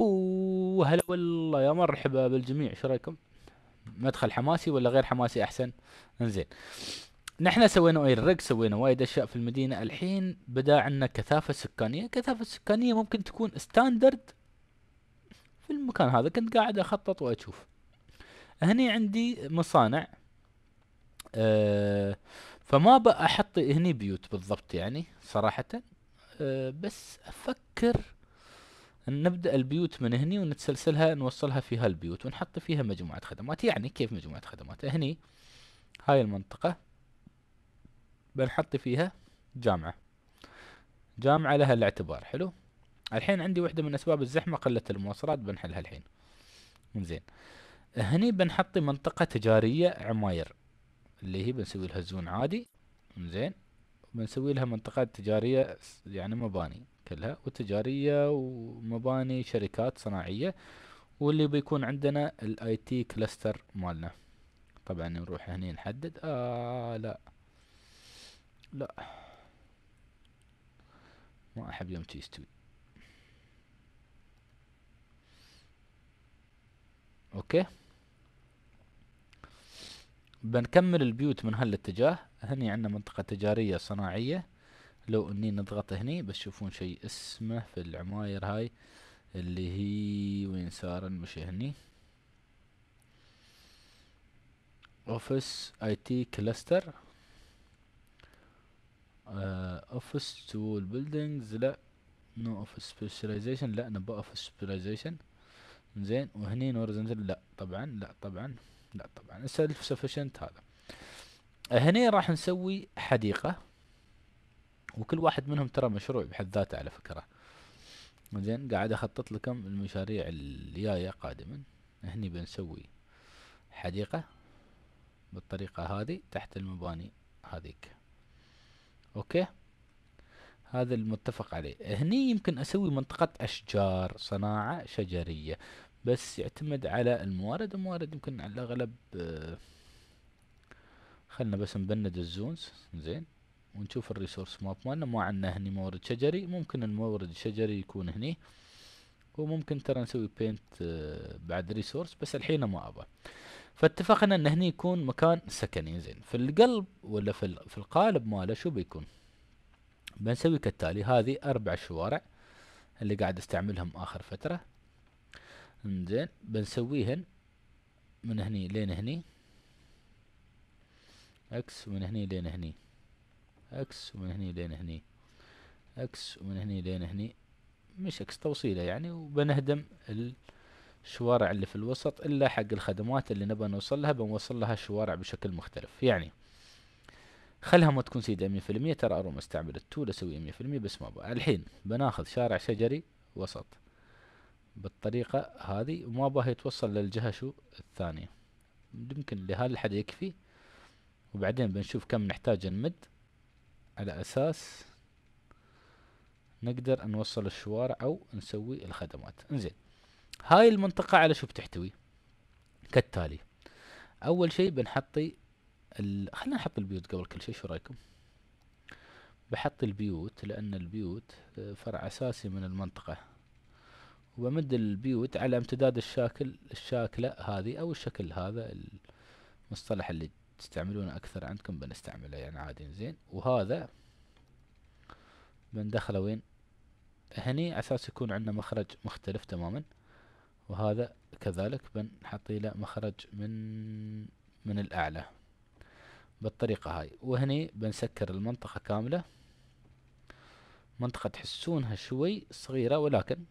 بو هلا والله يا مرحبا بالجميع شو رايكم؟ مدخل حماسي ولا غير حماسي احسن؟ انزين نحن سوينا اير ريك سوينا وايد اشياء في المدينه الحين بدا عندنا كثافه سكانيه كثافه سكانيه ممكن تكون ستاندرد في المكان هذا كنت قاعد اخطط واشوف هني عندي مصانع أه فما احط هني بيوت بالضبط يعني صراحة أه بس أفكر نبدأ البيوت من هني ونتسلسلها نوصلها في هالبيوت ونحط فيها مجموعة خدمات يعني كيف مجموعة خدمات هني هاي المنطقة بنحط فيها جامعة جامعة لها الاعتبار حلو الحين عندي وحدة من أسباب الزحمة قلة المواصلات بنحلها الحين زين هني بنحط منطقة تجارية عماير اللي هي بنسوي لها زون عادي زين بنسوي لها منطقة تجارية يعني مباني كلها وتجارية ومباني شركات صناعية واللي بيكون عندنا الاي تي كلستر مالنا طبعا نروح هني نحدد آه لا لا ما احب يوم يستوي اوكي بنكمل البيوت من هالاتجاه هني عندنا منطقة تجارية صناعية لو اني نضغط هني بتشوفون شيء اسمه في العماير هاي اللي هي وين صار مش هني اوفيس اي تي كلاستر اوفيس تول بيلدينجز لا نو اوفيس سبيشاليزيشن لا نبغى اوفيس سبيشاليزيشن زين وهني هوريزونتال لا طبعا لا طبعا لا طبعا السيلف سفشنت هذا هني راح نسوي حديقه وكل واحد منهم ترى مشروع بحد ذاته على فكرة زين قاعد اخطط لكم المشاريع الجاية قادما هني بنسوي حديقة بالطريقة هذه تحت المباني هذيك اوكي هذا المتفق عليه هني يمكن اسوي منطقة اشجار صناعة شجرية بس يعتمد على الموارد الموارد يمكن على الاغلب آه، خلنا بس نبند الزونز زين ونشوف الريسورس ماب مالنا ما عندنا هني مورد شجري ممكن المورد الشجري يكون هني وممكن ترى نسوي بينت آه، بعد ريسورس بس الحين ما ابى فاتفقنا ان هني يكون مكان سكني زين في القلب ولا في في القالب ماله شو بيكون بنسوي كالتالي هذه اربع شوارع اللي قاعد استعملهم اخر فتره زين بنسويهن من هني لين هني اكس من هني لين هني اكس ومن هني لين هني اكس ومن هني لين هني مش اكس توصيله يعني وبنهدم الشوارع اللي في الوسط الا حق الخدمات اللي نبغى نوصل لها بنوصل لها الشوارع بشكل مختلف يعني خلها ما تكون سيدة مية في المية ترى اروم استعمل التول اسوي مية في المية بس ما بقى. الحين بناخذ شارع شجري وسط بالطريقة هذه وما باه يتوصل للجهة شو الثانية يمكن لهالحد يكفي وبعدين بنشوف كم نحتاج نمد على أساس نقدر نوصل الشوارع أو نسوي الخدمات انزين هاي المنطقة على شو بتحتوي كالتالي أول شيء بنحطي ال... خلينا نحط البيوت قبل كل شيء شو رأيكم بحط البيوت لأن البيوت آه، فرع أساسي من المنطقة وبمد البيوت على امتداد الشاكل الشاكلة هذه أو الشكل هذا المصطلح اللي تستعملونه اكثر عندكم بنستعمله يعني عادي زين وهذا بندخله وين هني اساس يكون عندنا مخرج مختلف تماما وهذا كذلك بنحط له مخرج من من الاعلى بالطريقة هاي وهني بنسكر المنطقة كاملة منطقة تحسونها شوي صغيرة ولكن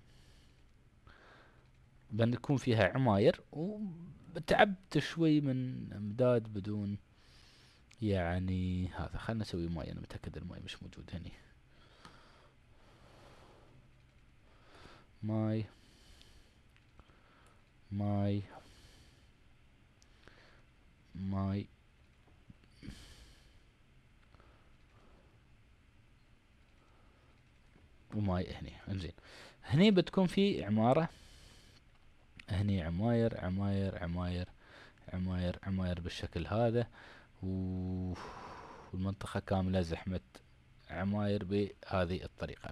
بنكون فيها عماير وتعبت شوي من امداد بدون يعني هذا خلنا نسوي ماي انا متاكد الماي مش موجود هني ماي ماي ماي وماي هني انزين هني بتكون في عماره هني عماير عماير عماير عماير عماير بالشكل هذا والمنطقة كاملة زحمة عماير بهذه الطريقة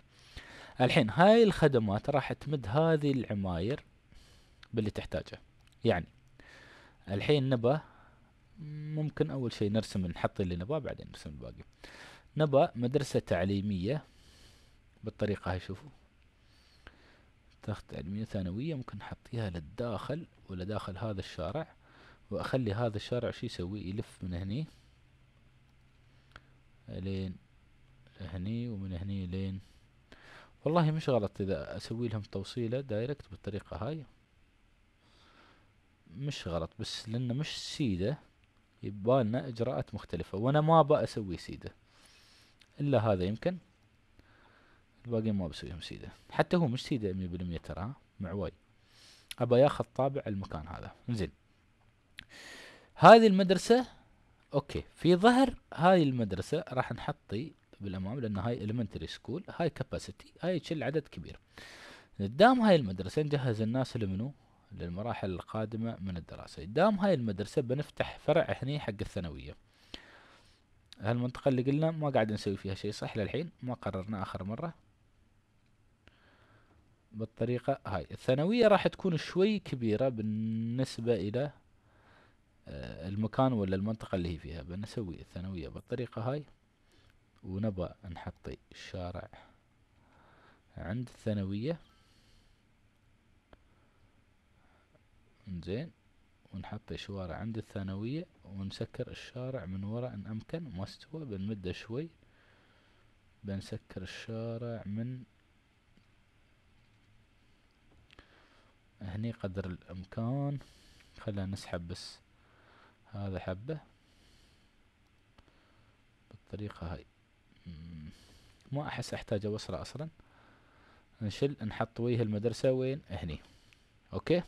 الحين هاي الخدمات راح تمد هذه العماير باللي تحتاجه يعني الحين نبى ممكن اول شيء نرسم نحط اللي نبا بعدين نرسم الباقي نبى مدرسة تعليمية بالطريقة هاي شوفوا تخت علمية ثانوية ممكن أحطيها للداخل ولا داخل هذا الشارع وأخلي هذا الشارع شو يسوي يلف من هني لين هني ومن هني لين والله مش غلط إذا أسوي لهم توصيلة دايركت بالطريقة هاي مش غلط بس لأنه مش سيدة يبالنا إجراءات مختلفة وأنا ما أبغى أسوي سيدة إلا هذا يمكن الباقيين ما بسويهم سيدة حتى هو مش سيدة 100% ترى مع وايد ابى ياخذ طابع المكان هذا زين هذه المدرسة اوكي في ظهر هاي المدرسة راح نحطي بالامام لان هاي المنتري سكول هاي كاباسيتي هاي تشيل عدد كبير قدام هاي المدرسة نجهز الناس لمنو للمراحل القادمة من الدراسة قدام هاي المدرسة بنفتح فرع هني حق الثانوية هالمنطقة اللي قلنا ما قاعد نسوي فيها شيء صح للحين ما قررنا آخر مرة بالطريقة هاي الثانوية راح تكون شوي كبيرة بالنسبة إلى آه، المكان ولا المنطقة اللي هي فيها بنسوي الثانوية بالطريقة هاي ونبى نحط الشارع عند الثانوية زين ونحط شوارع عند الثانوية ونسكر الشارع من وراء إن أمكن ما استوى بنمده شوي بنسكر الشارع من هني قدر الامكان خلينا نسحب بس هذا حبة بالطريقة هاي ما احس احتاج اوصله اصلا نشل نحط ويه المدرسة وين هني اوكي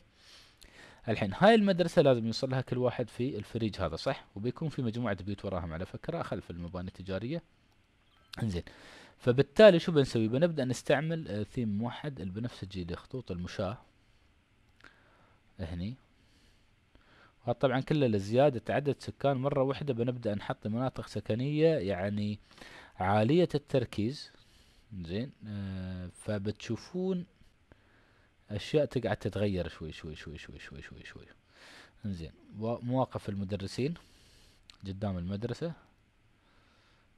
الحين هاي المدرسة لازم يوصل لها كل واحد في الفريج هذا صح وبيكون في مجموعة بيوت وراهم على فكرة خلف المباني التجارية انزين فبالتالي شو بنسوي بنبدأ نستعمل آه، ثيم موحد البنفسجي لخطوط المشاة هني طبعا كله لزيادة عدد سكان مرة واحدة بنبدأ نحط مناطق سكنية يعني عالية التركيز زين آه فبتشوفون أشياء تقعد تتغير شوي شوي شوي شوي شوي شوي شوي زين مواقف المدرسين قدام المدرسة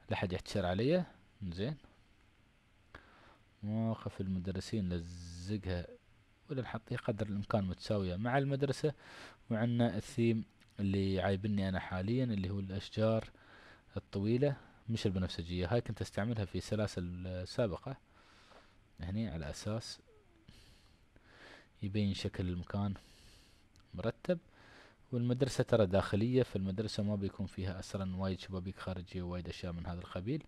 لا يحتشر عليا زين مواقف المدرسين لزقها نحطيه قدر الإمكان متساوية مع المدرسة وعندنا الثيم اللي عايبني أنا حاليا اللي هو الأشجار الطويلة مش البنفسجية هاي كنت أستعملها في سلاسل سابقة هني على أساس يبين شكل المكان مرتب والمدرسة ترى داخلية فالمدرسة ما بيكون فيها أسرا وايد شبابيك خارجية وايد أشياء من هذا القبيل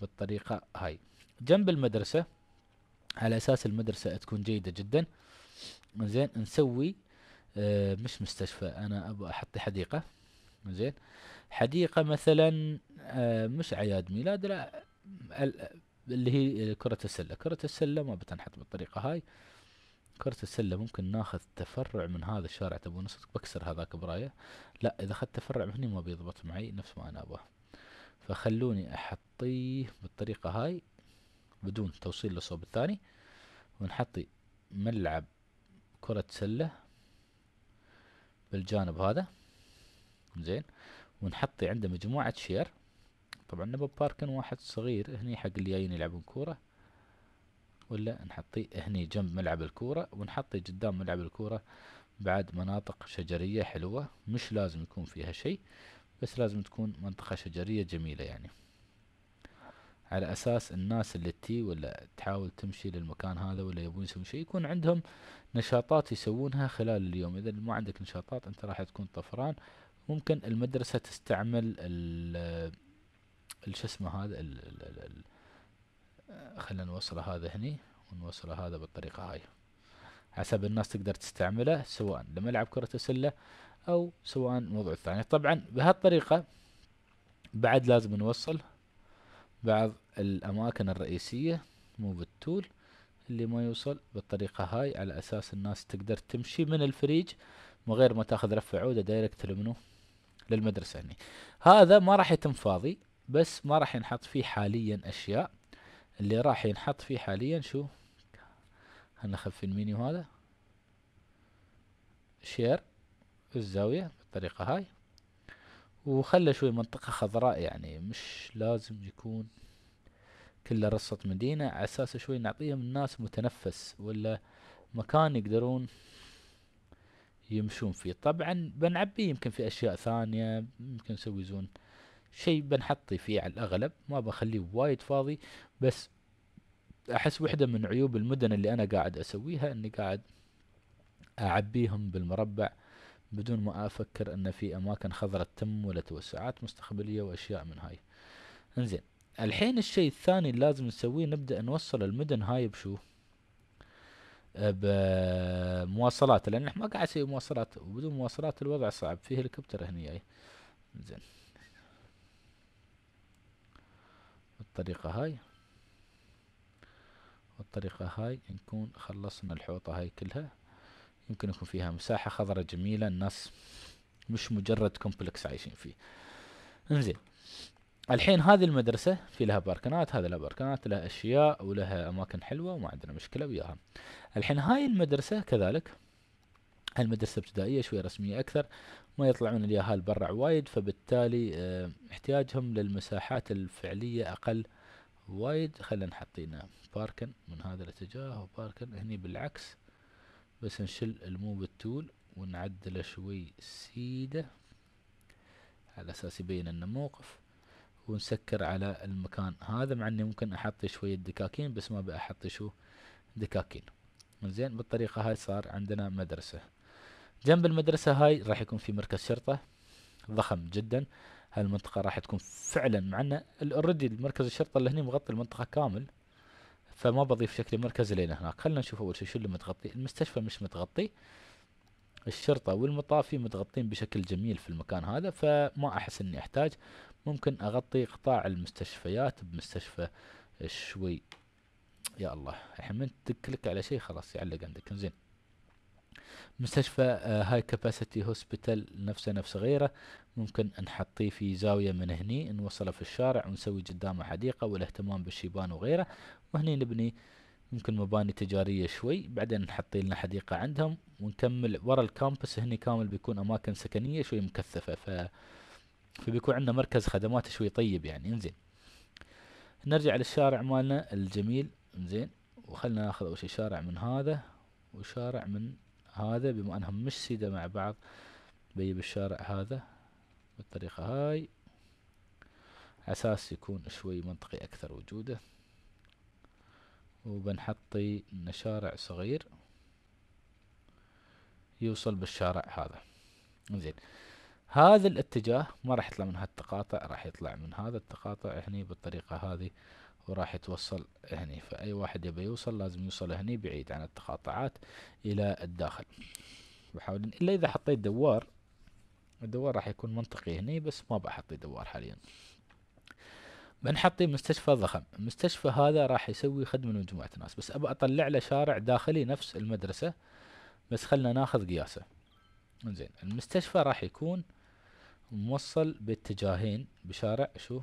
بالطريقة هاي جنب المدرسة على أساس المدرسة تكون جيدة جدا زين نسوي آه مش مستشفى انا ابغى احط حديقه زين حديقه مثلا آه مش اعياد ميلاد لا اللي هي آه، كرة السلة كرة السلة ما بتنحط بالطريقة هاي كرة السلة ممكن ناخذ تفرع من هذا الشارع تبون صدق بكسر هذاك براية لا إذا أخذت تفرع من هنا ما بيضبط معي نفس ما أنا ابغى فخلوني أحطيه بالطريقة هاي بدون توصيل للصوب الثاني ونحطي ملعب كرة سلة بالجانب هذا زين ونحطي عنده مجموعة شير طبعا نبى باركن واحد صغير هني حق اللي جايين يلعبون كورة ولا نحطي هني جنب ملعب الكورة ونحطي قدام ملعب الكورة بعد مناطق شجرية حلوة مش لازم يكون فيها شيء بس لازم تكون منطقة شجرية جميلة يعني على اساس الناس اللي تي ولا تحاول تمشي للمكان هذا ولا يبون يسوون شيء يكون عندهم نشاطات يسوونها خلال اليوم اذا ما عندك نشاطات انت راح تكون طفران ممكن المدرسة تستعمل ال اسمه هذا خلينا نوصله هذا هني ونوصله هذا بالطريقة هاي حسب الناس تقدر تستعمله سواء لملعب كرة السلة او سواء الموضوع الثاني طبعا بهالطريقة بعد لازم نوصل بعض الأماكن الرئيسية مو بالطول اللي ما يوصل بالطريقة هاي على أساس الناس تقدر تمشي من الفريج من غير ما تاخذ رفع عودة دايركت لمنو للمدرسة هني يعني. هذا ما راح يتم فاضي بس ما راح ينحط فيه حاليا أشياء اللي راح ينحط فيه حاليا شو خلنا نخفي المنيو هذا شير الزاوية بالطريقة هاي وخلى شوي منطقة خضراء يعني مش لازم يكون كله رصة مدينة على اساس شوي نعطيهم الناس متنفس ولا مكان يقدرون يمشون فيه طبعا بنعبيه يمكن في اشياء ثانية يمكن نسوي زون شيء بنحطي فيه على الاغلب ما بخليه وايد فاضي بس احس وحده من عيوب المدن اللي انا قاعد اسويها اني قاعد اعبيهم بالمربع بدون ما أفكر أن في أماكن خضراء تم ولا توسعات مستقبلية وأشياء من هاي انزين الحين الشيء الثاني اللي لازم نسويه نبدأ نوصل المدن هاي بشو أه، بمواصلات لأن احنا ما قاعد نسوي مواصلات وبدون مواصلات الوضع صعب في هليكوبتر هني جاي زين بالطريقة هاي بالطريقة هاي نكون خلصنا الحوطة هاي كلها ممكن يكون فيها مساحة خضراء جميلة الناس مش مجرد كومبلكس عايشين فيه انزين الحين هذه المدرسة في لها باركنات هذا لها باركنات لها أشياء ولها أماكن حلوة وما عندنا مشكلة وياها الحين هاي المدرسة كذلك المدرسة ابتدائية شوية رسمية أكثر ما يطلعون اليهال برا وايد فبالتالي اه احتياجهم للمساحات الفعلية أقل وايد خلينا نحطينا باركن من هذا الاتجاه وباركن هني بالعكس بس نشل الموب التول ونعدله شوي سيدة على اساس يبين انه موقف ونسكر على المكان هذا مع اني ممكن احط شوية دكاكين بس ما بحط شو دكاكين زين بالطريقة هاي صار عندنا مدرسة جنب المدرسة هاي راح يكون في مركز شرطة ضخم جدا هالمنطقة راح تكون فعلا معنا اوريدي مركز الشرطة اللي هني مغطي المنطقة كامل فما بضيف شكل مركز لين هناك خلينا نشوف اول شيء شو اللي متغطي المستشفى مش متغطي الشرطة والمطافي متغطين بشكل جميل في المكان هذا فما احس اني احتاج ممكن اغطي قطاع المستشفيات بمستشفى شوي يا الله الحين من تكلك على شيء خلاص يعلق عندك زين مستشفى هاي كاباسيتي هوسبيتال نفسه نفس غيره ممكن نحطيه في زاوية من هني نوصله في الشارع ونسوي قدامه حديقة والاهتمام بالشيبان وغيره وهني نبني ممكن مباني تجارية شوي بعدين نحط لنا حديقة عندهم ونكمل ورا الكامبس هني كامل بيكون أماكن سكنية شوي مكثفة ف... فبيكون عندنا مركز خدمات شوي طيب يعني انزين نرجع للشارع مالنا الجميل انزين وخلنا ناخذ أول شي شارع من هذا وشارع من هذا بما أنهم مش سيدة مع بعض بيجيب الشارع هذا بالطريقة هاي أساس يكون شوي منطقي أكثر وجوده وبنحطي شارع صغير يوصل بالشارع هذا زين هذا الاتجاه ما راح يطلع من هالتقاطع راح يطلع من هذا التقاطع هني بالطريقة هذه وراح يتوصل هني فأي واحد يبي يوصل لازم يوصل هني بعيد عن التقاطعات إلى الداخل بحاول إلا إذا حطيت دوار الدوار راح يكون منطقي هني بس ما بحط دوار حاليا بنحطي مستشفى ضخم المستشفى هذا راح يسوي خدمة لمجموعة ناس بس ابى اطلع له شارع داخلي نفس المدرسة بس خلنا ناخذ قياسه انزين المستشفى راح يكون موصل باتجاهين بشارع شو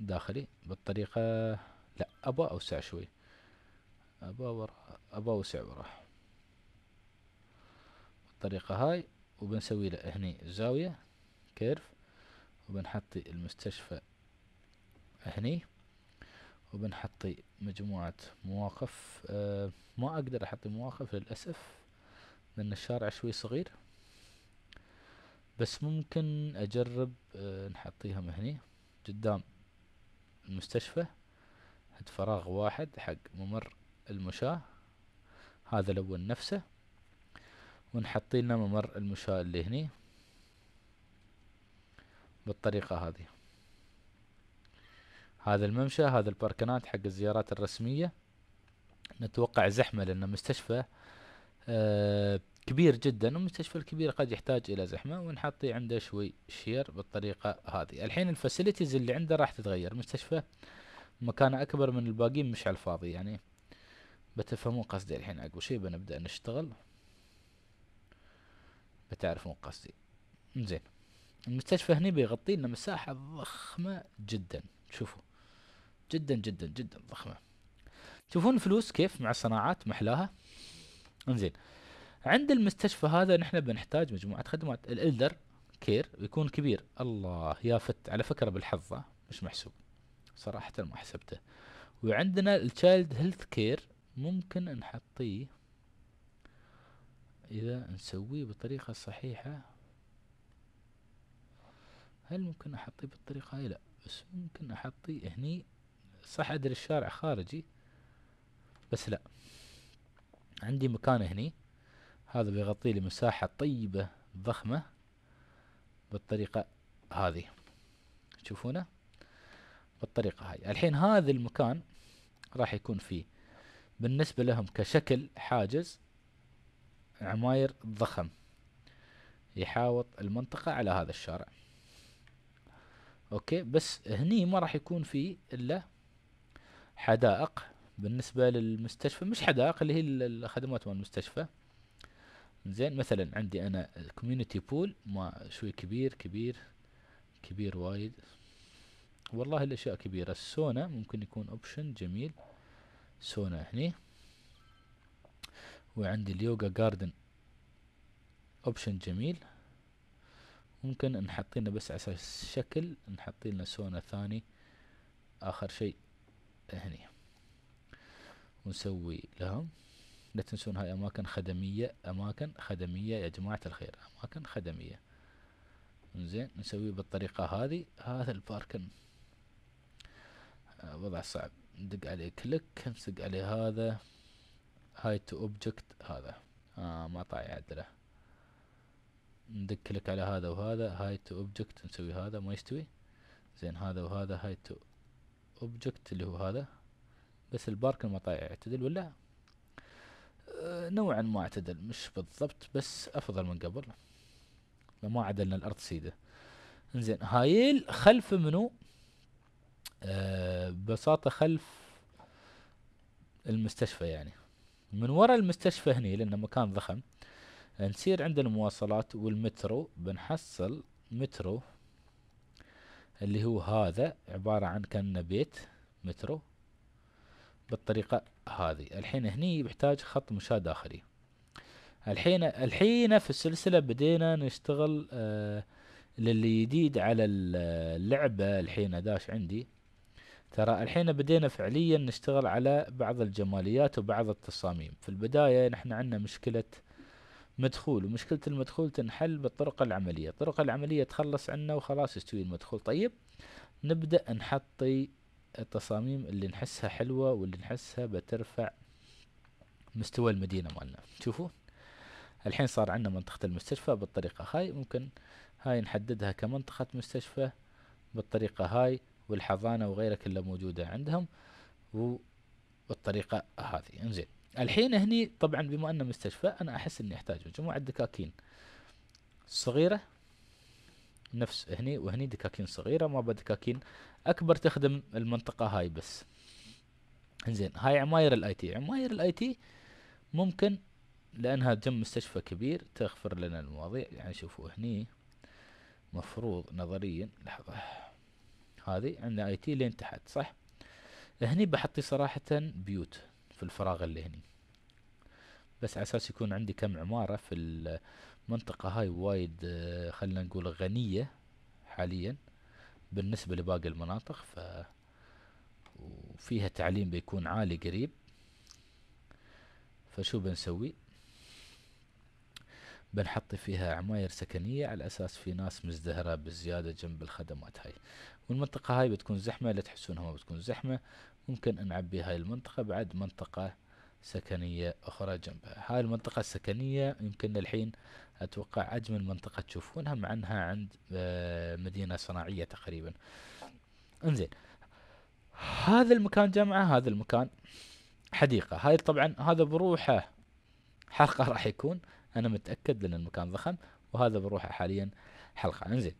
داخلي بالطريقة لا ابى اوسع شوي ابى ورا ابى اوسع ورا بالطريقة هاي وبنسوي له هني زاوية كيرف وبنحطي المستشفى هني وبنحطي مجموعة مواقف أه ما أقدر أحط مواقف للأسف لأن الشارع شوي صغير بس ممكن أجرب أه نحطيها هني قدام المستشفى حد فراغ واحد حق ممر المشاة هذا لون نفسه ونحطي لنا ممر المشاة اللي هني بالطريقة هذه هذا الممشى هذا الباركنات حق الزيارات الرسمية نتوقع زحمة لأن مستشفى آه كبير جدا والمستشفى الكبير قد يحتاج إلى زحمة ونحطي عنده شوي شير بالطريقة هذه الحين الفاسيلتيز اللي عنده راح تتغير مستشفى مكانه أكبر من الباقيين مش على الفاضي يعني بتفهمون قصدي الحين أقول شيء بنبدأ نشتغل بتعرفون قصدي زين المستشفى هنا بيغطي لنا مساحة ضخمة جدا شوفوا جدا جدا جدا ضخمة تشوفون فلوس كيف مع صناعات محلاها انزين عند المستشفى هذا نحن بنحتاج مجموعة خدمات الالدر كير بيكون كبير الله يا فت على فكرة بالحظ مش محسوب صراحة ما حسبته وعندنا التشايلد هيلث كير ممكن نحطيه اذا نسويه بطريقة صحيحة هل ممكن احطيه بالطريقة هاي لا بس ممكن احطيه هني صح ادري الشارع خارجي بس لا عندي مكان هني هذا بيغطي لي مساحة طيبة ضخمة بالطريقة هذه تشوفونه بالطريقة هاي الحين هذا المكان راح يكون فيه بالنسبة لهم كشكل حاجز عماير ضخم يحاوط المنطقة على هذا الشارع اوكي بس هني ما راح يكون في الا حدائق بالنسبة للمستشفى مش حدائق اللي هي الخدمات مال المستشفى زين مثلا عندي انا كوميونتي بول ما شوي كبير كبير كبير وايد والله الاشياء كبيرة السونا ممكن يكون اوبشن جميل سونا هني وعندي اليوغا جاردن اوبشن جميل ممكن لنا بس على اساس نحط لنا سونا ثاني اخر شيء هني ونسوي لها لا تنسون هاي اماكن خدمية اماكن خدمية يا جماعة الخير اماكن خدمية زين نسويه بالطريقة هذه هذا الباركن آه، وضع صعب ندق عليه كليك نسق عليه هذا هاي تو اوبجكت هذا آه ما طايع عدله ندك لك على هذا وهذا هاي تو اوبجكت نسوي هذا ما يستوي زين هذا وهذا هاي تو اوبجكت اللي هو هذا بس البارك المطايع يعتدل ولا أه، نوعا ما اعتدل مش بالضبط بس افضل من قبل ما عدلنا الارض سيده زين هايل خلف منو أه ببساطه خلف المستشفى يعني من ورا المستشفى هني لانه مكان ضخم نصير عند المواصلات والمترو بنحصل مترو اللي هو هذا عبارة عن كان بيت مترو بالطريقة هذه الحين هني بحتاج خط مشاة داخلي الحين الحين في السلسلة بدينا نشتغل آه للي جديد على اللعبة الحين داش عندي ترى الحين بدينا فعليا نشتغل على بعض الجماليات وبعض التصاميم في البداية نحن عندنا مشكلة آه مدخول ومشكلة المدخول تنحل بالطرق العملية الطرق العملية تخلص عنا وخلاص يستوي المدخول طيب نبدأ نحطي التصاميم اللي نحسها حلوة واللي نحسها بترفع مستوى المدينة مالنا شوفوا الحين صار عندنا منطقة المستشفى بالطريقة هاي ممكن هاي نحددها كمنطقة مستشفى بالطريقة هاي والحضانة وغيرها كلها موجودة عندهم والطريقة هذه انزين الحين هني طبعا بما انه مستشفى انا احس اني احتاج مجموعه دكاكين صغيره نفس هني وهني دكاكين صغيره ما دكاكين اكبر تخدم المنطقه هاي بس انزين هاي عماير الاي تي عماير الاي تي ممكن لانها جم مستشفى كبير تغفر لنا المواضيع يعني شوفوا هني مفروض نظريا لحظه هذه عندنا اي تي لين تحت صح هني بحطي صراحه بيوت في الفراغ اللي هني بس على اساس يكون عندي كم عمارة في المنطقة هاي وايد آه، خلينا نقول غنية حاليا بالنسبة لباقي المناطق ف وفيها تعليم بيكون عالي قريب فشو بنسوي بنحط فيها عماير سكنية على أساس في ناس مزدهرة بالزيادة جنب الخدمات هاي والمنطقة هاي بتكون زحمة لا تحسونها ما بتكون زحمة ممكن نعبي هاي المنطقة بعد منطقة سكنية أخرى جنبها هاي المنطقة السكنية يمكن الحين أتوقع أجمل منطقة تشوفونها مع أنها عند آه، مدينة صناعية تقريبا انزين هذا المكان جامعة هذا المكان حديقة هاي طبعا هذا بروحه حلقة راح يكون أنا متأكد لأن المكان ضخم وهذا بروحه حاليا حلقة انزين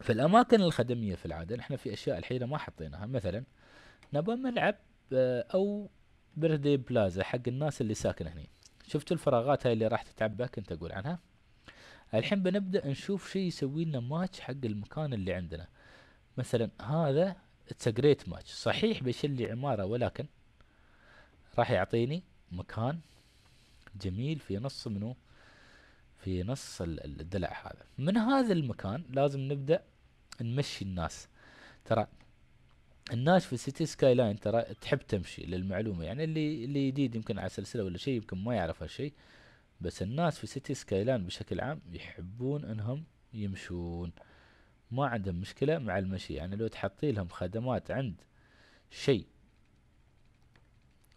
في الأماكن الخدمية في العادة نحن في أشياء الحين ما حطيناها مثلا نبغى ملعب آه، او بردي بلازا حق الناس اللي ساكنه هنا شفتوا الفراغات هاي اللي راح تتعبى كنت اقول عنها الحين بنبدا نشوف شيء يسوي لنا ماتش حق المكان اللي عندنا مثلا هذا اتس جريت ماتش صحيح بيشيل لي عماره ولكن راح يعطيني مكان جميل في نص منو في نص الدلع هذا من هذا المكان لازم نبدا نمشي الناس ترى الناس في سيتي سكاي لاين ترى تحب تمشي للمعلومه يعني اللي اللي جديد يمكن على سلسله ولا شيء يمكن ما يعرف هالشيء بس الناس في سيتي سكاي لاين بشكل عام يحبون انهم يمشون ما عندهم مشكله مع المشي يعني لو تحطي لهم خدمات عند شيء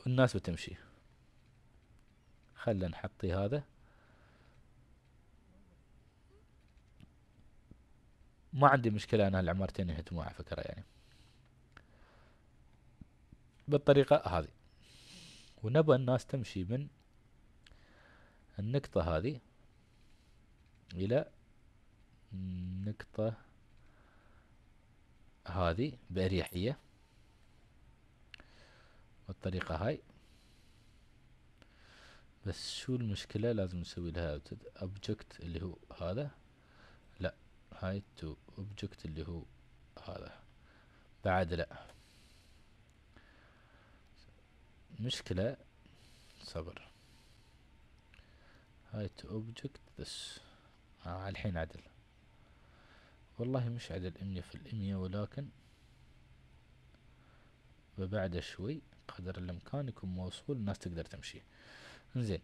الناس بتمشي خلنا نحطي هذا ما عندي مشكله انا العمارتين يهتموا على فكره يعني بالطريقة هذه ونبغى الناس تمشي من النقطة هذه إلى النقطة هذه بأريحية بالطريقة هاي بس شو المشكلة لازم نسوي لها object اللي هو هذا لا هاي تو object اللي هو هذا بعد لا مشكلة صبر هاي اوبجكت بس آه الحين عدل والله مش عدل امية في الامية ولكن وبعد شوي قدر الامكان يكون موصول الناس تقدر تمشي زين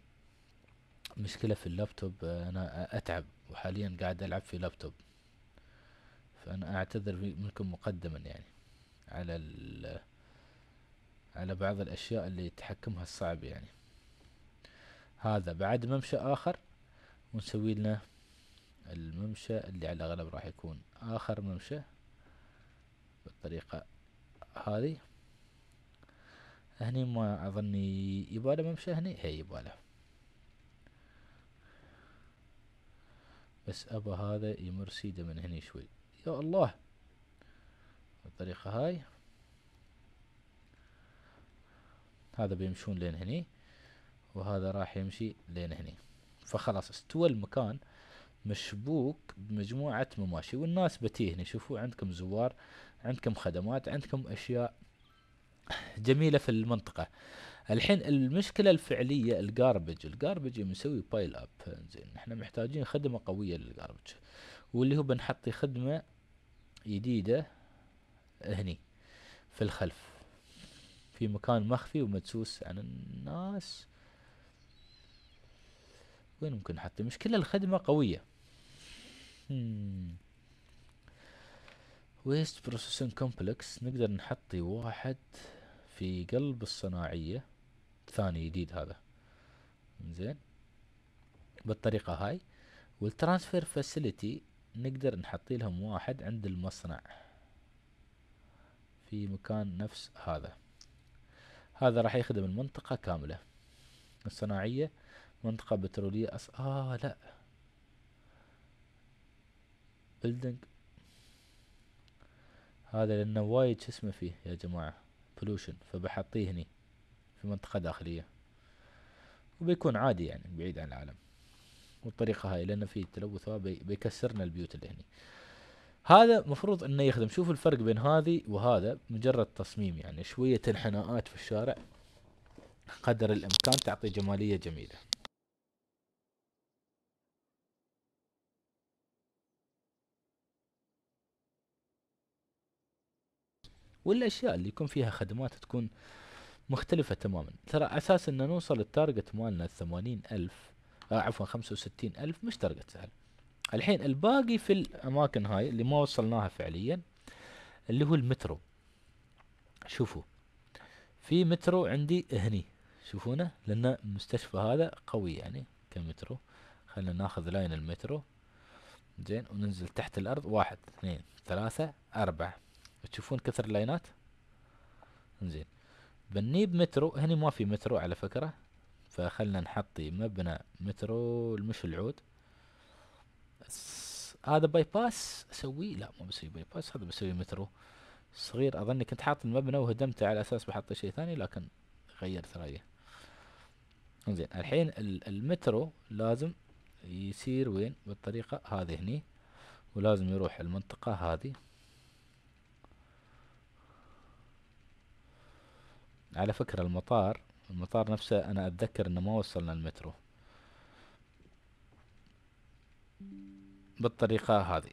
مشكلة في اللابتوب آه، انا اتعب وحاليا قاعد العب في لابتوب فانا اعتذر منكم مقدما يعني على ال على بعض الأشياء اللي تحكمها الصعب يعني هذا بعد ممشى آخر ونسوي لنا الممشى اللي على الأغلب راح يكون آخر ممشى بالطريقة هذه هني ما أظني يباله ممشى هني هي يباله بس أبا هذا يمر سيده من هني شوي يا الله بالطريقة هاي هذا بيمشون لين هني وهذا راح يمشي لين هني فخلاص استوى المكان مشبوك بمجموعة مماشي والناس هنا شوفوا عندكم زوار عندكم خدمات عندكم أشياء جميلة في المنطقة الحين المشكلة الفعلية الجاربج الجاربج نسوي بايل اب زين احنا محتاجين خدمة قوية للجاربج واللي هو بنحطي خدمة جديدة هني في الخلف في مكان مخفي ومدسوس عن الناس وين ممكن حتى مشكلة الخدمة قوية ويست بروسيسنج كومبلكس نقدر نحط واحد في قلب الصناعية ثاني جديد هذا زين بالطريقة هاي والترانسفير فاسيليتي نقدر نحط لهم واحد عند المصنع في مكان نفس هذا هذا راح يخدم المنطقة كاملة الصناعية منطقة بترولية أص... آه لا بلدنج هذا لأنه وايد اسمه فيه يا جماعة بلوشن فبحطيه هني في منطقة داخلية وبيكون عادي يعني بعيد عن العالم والطريقة هاي لأنه في تلوث بيكسرنا البيوت اللي هني هذا مفروض انه يخدم شوف الفرق بين هذه وهذا مجرد تصميم يعني شوية انحناءات في الشارع قدر الامكان تعطي جمالية جميلة والاشياء اللي يكون فيها خدمات تكون مختلفة تماما ترى اساس ان نوصل التارجت مالنا الثمانين الف آه، عفوا خمسة وستين الف مش تارجت سهل الحين الباقي في الاماكن هاي اللي ما وصلناها فعليا اللي هو المترو شوفوا في مترو عندي هني شوفونه لان المستشفى هذا قوي يعني كمترو خلينا ناخذ لاين المترو زين وننزل تحت الارض واحد اثنين ثلاثة اربعة تشوفون كثر اللاينات زين بنيب مترو هني ما في مترو على فكرة فخلنا نحطي مبنى مترو المش العود هذا باي باس اسويه لا مو بسوي باي باس هذا بسوي مترو صغير اظني كنت حاط المبنى وهدمته على اساس بحط شيء ثاني لكن غيرت رايه زين الحين المترو لازم يسير وين بالطريقة هذه هني ولازم يروح المنطقة هذه على فكرة المطار المطار نفسه انا اتذكر انه ما وصلنا المترو بالطريقة هذه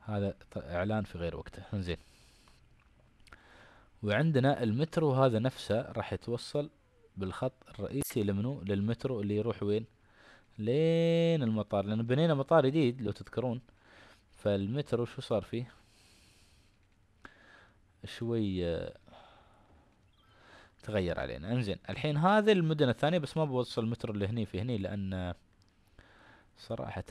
هذا إعلان في غير وقته انزين وعندنا المترو هذا نفسه راح يتوصل بالخط الرئيسي لمنو للمترو اللي يروح وين لين المطار لأن بنينا مطار جديد لو تذكرون فالمترو شو صار فيه شوي آه، تغير علينا انزين الحين هذه المدن الثانية بس ما بوصل المترو اللي هني في هني لأن صراحة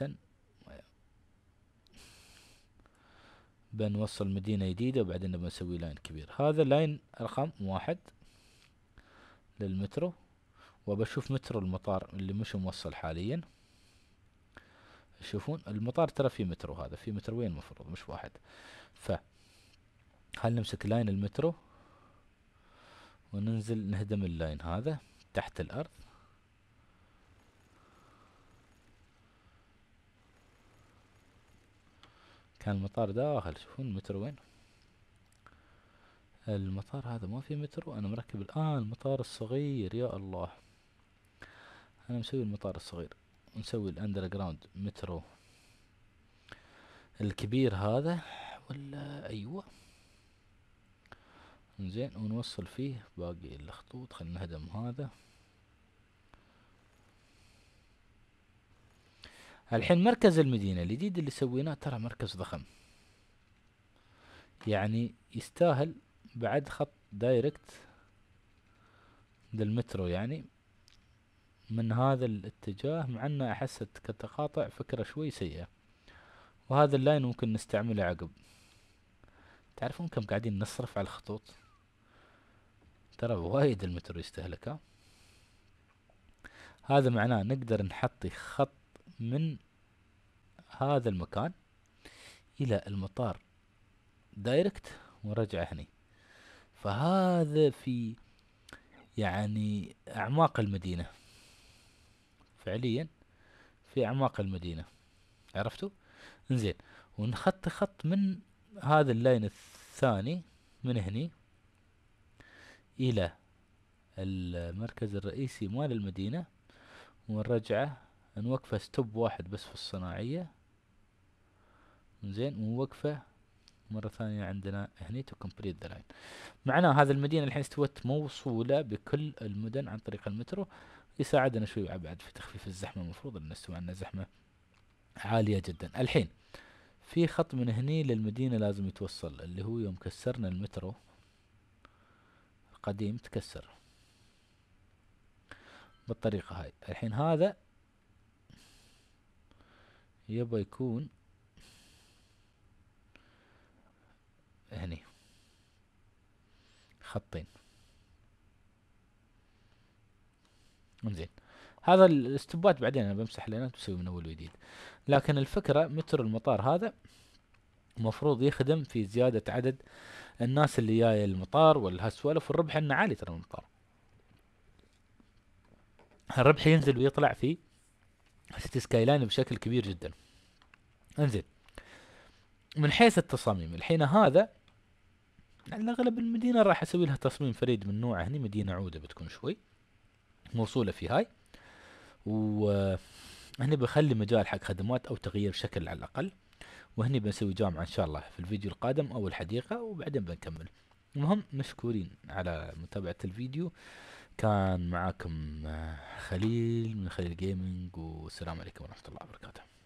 بنوصل مدينة جديدة وبعدين بنسوي نسوي لاين كبير هذا لاين رقم واحد للمترو وبشوف مترو المطار اللي مش موصل حاليا تشوفون المطار ترى في مترو هذا في متروين المفروض مش واحد ف هل نمسك لاين المترو وننزل نهدم اللاين هذا تحت الأرض كان المطار داخل شوفون المترو وين المطار هذا ما في مترو انا مركب الان المطار الصغير يا الله انا مسوي المطار الصغير ونسوي الاندر جراوند مترو الكبير هذا ولا ايوه زين ونوصل فيه باقي الخطوط خلينا نهدم هذا الحين مركز المدينة الجديد اللي سويناه ترى مركز ضخم يعني يستاهل بعد خط دايركت للمترو يعني من هذا الاتجاه مع انه احست كتقاطع فكرة شوي سيئة وهذا اللاين ممكن نستعمله عقب تعرفون كم قاعدين نصرف على الخطوط ترى وايد المترو يستهلك ها هذا معناه نقدر نحطي خط من هذا المكان الى المطار دايركت ورجع هني فهذا في يعني اعماق المدينة فعليا في اعماق المدينة عرفتوا انزين ونخط خط من هذا اللاين الثاني من هني الى المركز الرئيسي مال المدينة ونرجعه نوقفه ستوب واحد بس في الصناعية زين ونوقفه مرة ثانية عندنا هني تو كومبليت ذا لاين معناه هذا المدينة الحين استوت موصولة بكل المدن عن طريق المترو يساعدنا شوي بعد في تخفيف الزحمة المفروض ان نستوي عندنا زحمة عالية جدا الحين في خط من هني للمدينة لازم يتوصل اللي هو يوم كسرنا المترو القديم تكسر بالطريقة هاي الحين هذا يبا يكون هني خطين انزين هذا الاستبات بعدين انا بمسح لينات بسوي من اول وجديد لكن الفكره متر المطار هذا المفروض يخدم في زياده عدد الناس اللي جايه المطار والهالسوالف والربح انه عالي ترى المطار الربح ينزل ويطلع في سيتي سكاي لاين بشكل كبير جدا انزين من حيث التصاميم الحين هذا على اغلب المدينه راح اسوي لها تصميم فريد من نوعه هني مدينه عوده بتكون شوي موصوله في هاي وهني بخلي مجال حق خدمات او تغيير شكل على الاقل وهني بنسوي جامعه ان شاء الله في الفيديو القادم او الحديقه وبعدين بنكمل المهم مشكورين على متابعه الفيديو كان معاكم آه، خليل من خليل جيمنج والسلام عليكم ورحمة الله وبركاته